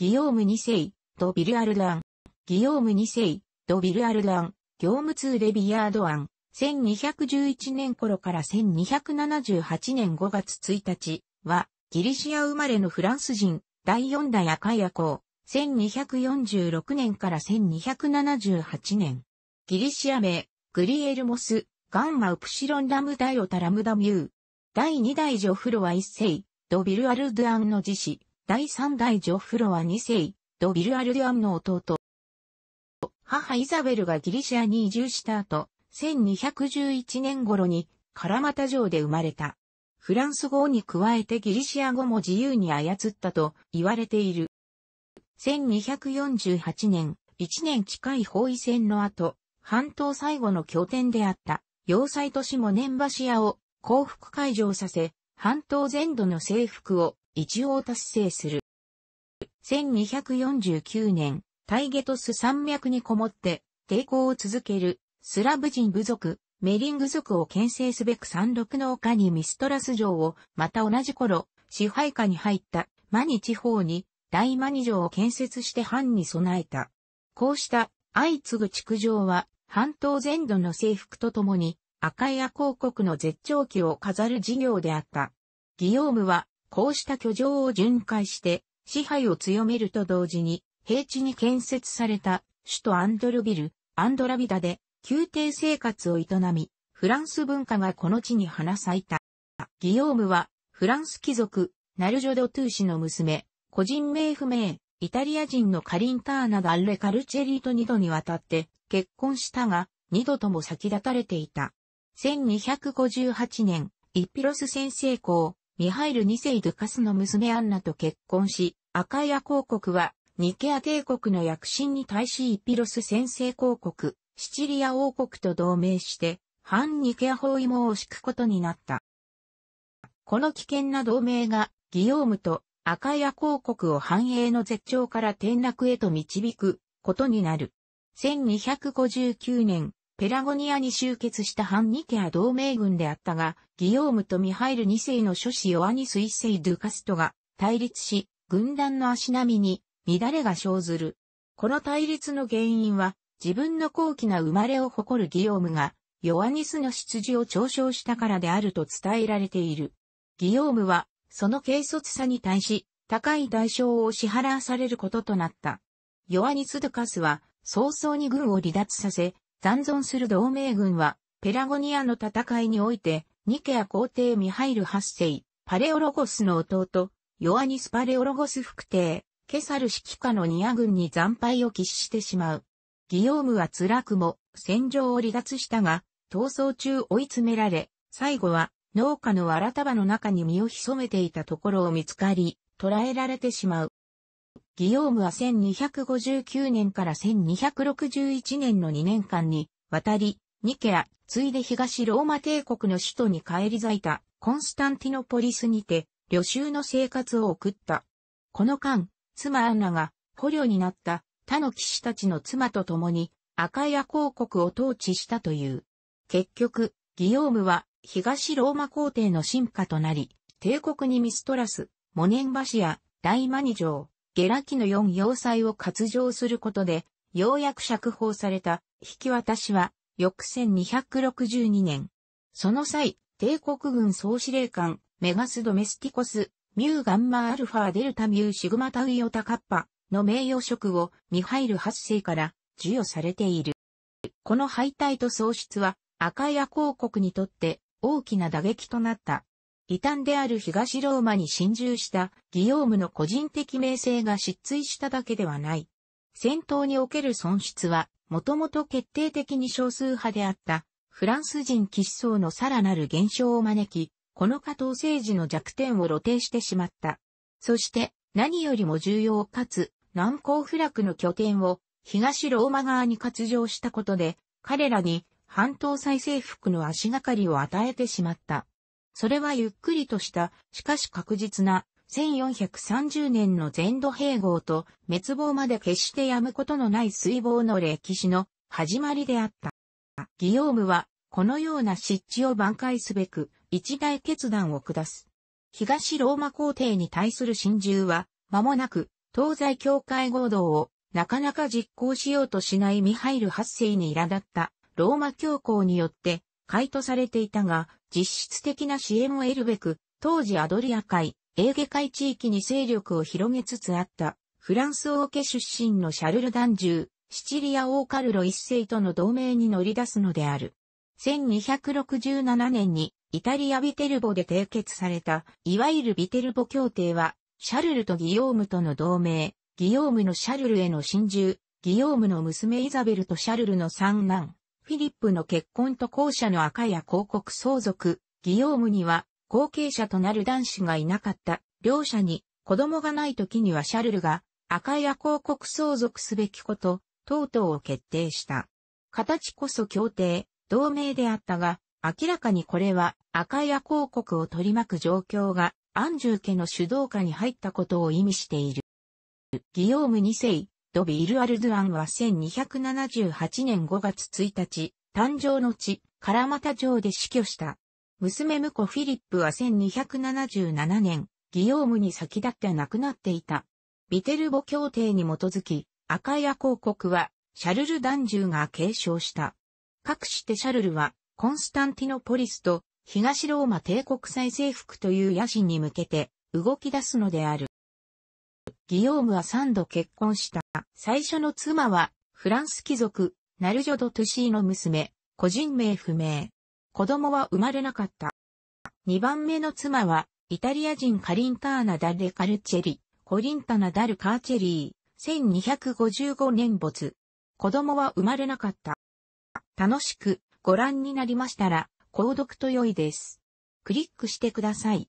ギヨーム2世、ド・ビルアルダン。ギヨーム2世、ド・ビルアルダン、業務通レビアード案。1211年頃から1278年5月1日は、ギリシア生まれのフランス人、第4代赤い夜行。1246年から1278年。ギリシア名、グリエルモス、ガンマウプシロンラムダイオタラムダミュー。第2代ジョフロワ一世、ド・ビルアルドゥアンの自死。第三代ジョフロア2世、ド・ビルアルデュアンの弟。母イザベルがギリシアに移住した後、1211年頃にカラマタ城で生まれた。フランス語に加えてギリシア語も自由に操ったと言われている。1248年、1年近い包囲戦の後、半島最後の拠点であった要塞都市も年橋屋を降伏解除させ、半島全土の征服を一応達成する。1249年、タイゲトス山脈にこもって抵抗を続けるスラブ人部族、メリング族を牽制すべく山麓の丘にミストラス城を、また同じ頃、支配下に入ったマニ地方に大マニ城を建設して藩に備えた。こうした相次ぐ築城は半島全土の征服とともに赤い広告国の絶頂期を飾る事業であった。ギヨームはこうした居城を巡回して支配を強めると同時に、平地に建設された首都アンドルビル、アンドラビダで宮廷生活を営み、フランス文化がこの地に花咲いた。ギヨームは、フランス貴族、ナルジョ・ド・トゥー氏の娘、個人名不明、イタリア人のカリンターナ・ダッレ・カルチェリーと二度にわたって結婚したが、二度とも先立たれていた。1258年、イピロス先生公、ミハイル2世ドゥカスの娘アンナと結婚し、赤ア公国は、ニケア帝国の躍進に対しイピロス先制公国、シチリア王国と同盟して、反ニケア包囲網を敷くことになった。この危険な同盟が、ギオームと赤ア公国を繁栄の絶頂から転落へと導くことになる。1259年、ペラゴニアに集結した反ニケア同盟軍であったが、ギヨームとミハイル2世の諸子ヨアニス1世ドゥカストが対立し、軍団の足並みに乱れが生ずる。この対立の原因は、自分の高貴な生まれを誇るギヨームが、ヨアニスの出自を嘲笑したからであると伝えられている。ギヨームは、その軽率さに対し、高い代償を支払わされることとなった。ヨアニス・ドゥカスは、早々に軍を離脱させ、残存する同盟軍は、ペラゴニアの戦いにおいて、ニケア皇帝ミハイル八世、パレオロゴスの弟、ヨアニス・パレオロゴス副帝、ケサル指揮下のニア軍に惨敗を喫してしまう。ギヨームは辛くも戦場を離脱したが、逃走中追い詰められ、最後は農家のわら束の中に身を潜めていたところを見つかり、捕らえられてしまう。ギヨームは1259年から1261年の2年間に、渡り、ニケア、ついで東ローマ帝国の首都に帰り咲いた、コンスタンティノポリスにて、旅衆の生活を送った。この間、妻アンナが、捕虜になった他の騎士たちの妻と共に、赤屋公国を統治したという。結局、ギヨームは、東ローマ皇帝の進化となり、帝国にミストラス、モネンバシア、大マニ城、ゲラキの4要塞を割上することで、ようやく釈放された、引き渡しは、翌1262年。その際、帝国軍総司令官、メガス・ドメスティコス、ミューガンマアルファデルタミューシグマタウイオタカッパの名誉職をミハイル8世から授与されている。この敗退と喪失はアカイア公国にとって大きな打撃となった。異端である東ローマに侵入したギオームの個人的名声が失墜しただけではない。戦闘における損失は、もともと決定的に少数派であった、フランス人騎士層のさらなる減少を招き、この加藤政治の弱点を露呈してしまった。そして、何よりも重要かつ、難攻不落の拠点を、東ローマ側に割譲したことで、彼らに、半島再征服の足がかりを与えてしまった。それはゆっくりとした、しかし確実な、1430年の全土併合と滅亡まで決してやむことのない水防の歴史の始まりであった。ギヨームは、このような湿地を挽回すべく、一大決断を下す。東ローマ皇帝に対する侵入は、間もなく、東西教会合同を、なかなか実行しようとしないミハイル八世に苛立った、ローマ教皇によって、回とされていたが、実質的な支援を得るべく、当時アドリア海、エーゲ海地域に勢力を広げつつあった、フランス王家出身のシャルル・ダンジュー、シチリア王カルロ一世との同盟に乗り出すのである。1267年にイタリア・ビテルボで締結された、いわゆるビテルボ協定は、シャルルとギヨームとの同盟、ギヨームのシャルルへの親従、ギヨームの娘イザベルとシャルルの三男、フィリップの結婚と後者の赤や広告相続、ギオームには後継者となる男子がいなかった。両者に子供がない時にはシャルルが赤や広告相続すべきこと、等々を決定した。形こそ協定、同盟であったが、明らかにこれは赤や広告を取り巻く状況がアンジュー家の主導下に入ったことを意味している。ギオーム2世、ド・ビール・アルドゥアンは1278年5月1日、誕生の地、カラマタ城で死去した。娘婿フィリップは1277年、ギヨームに先立って亡くなっていた。ビテルボ協定に基づき、赤屋公国は、シャルル・ダンジュが継承した。かくしてシャルルは、コンスタンティノポリスと、東ローマ帝国再征服という野心に向けて、動き出すのである。ギヨームは3度結婚した。最初の妻は、フランス貴族、ナルジョド・トゥシーの娘、個人名不明。子供は生まれなかった。2番目の妻は、イタリア人カリンターナ・ダル・カルチェリ、コリンタナ・ダル・カーチェリー、1255年没。子供は生まれなかった。楽しくご覧になりましたら、購読と良いです。クリックしてください。